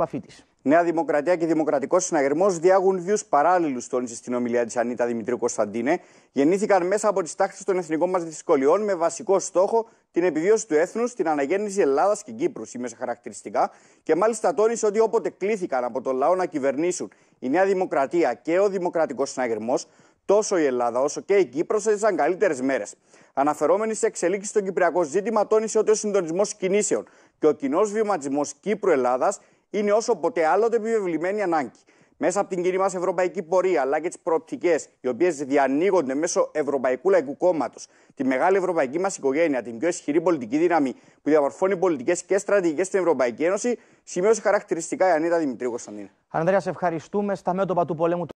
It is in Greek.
Παφίτη. Νέα Δημοκρατία και Δημοκρατικός Συναγερμός διάγουν δύο παράλληλους, τόνισε στην ομιλία της Ανίτα Δημητρίου Κωνσταντίνε. Γεννήθηκαν μέσα από τις τάξεις των εθνικών μας δυσκολιών με βασικό στόχο την επιβίωση του έθνους, την αναγέννηση Ελλάδας και Κύπρου, σήμερα χαρακτηριστικά. Και μάλιστα τόνισε ότι όποτε κλήθηκαν από τον λαό να κυβερνήσουν η Νέα Δημοκρατία και ο Δημοκρατικός Συναγερμός, τόσο η Ελλάδα όσο και η Κύπρος έζησαν καλύτερες μέρες. Αναφερόμενη σε εξελίξεις στο κυπριακό ζήτημα, τόνισε ότι ο συντονισμός κινήσεων και ο κοινός βηματισμός Κύπρου-Ελλάδα είναι όσο ποτέ άλλοτε επιβεβλημένη ανάγκη. Μέσα από την κοινή μας ευρωπαϊκή πορεία αλλά και τις προοπτικές, οι οποίες διανοίγονται μέσω Ευρωπαϊκού Λαϊκού Κόμματος, τη μεγάλη ευρωπαϊκή μας οικογένεια, την πιο ισχυρή πολιτική δύναμη που διαμορφώνει πολιτικές και στρατηγικές στην Ευρωπαϊκή Ένωση, σημείωσε χαρακτηριστικά η Ανίτα Δημητρίου Κωνσταντίνη. Ανδρέα, ευχαριστούμε στα μέτωπα του πολέμου.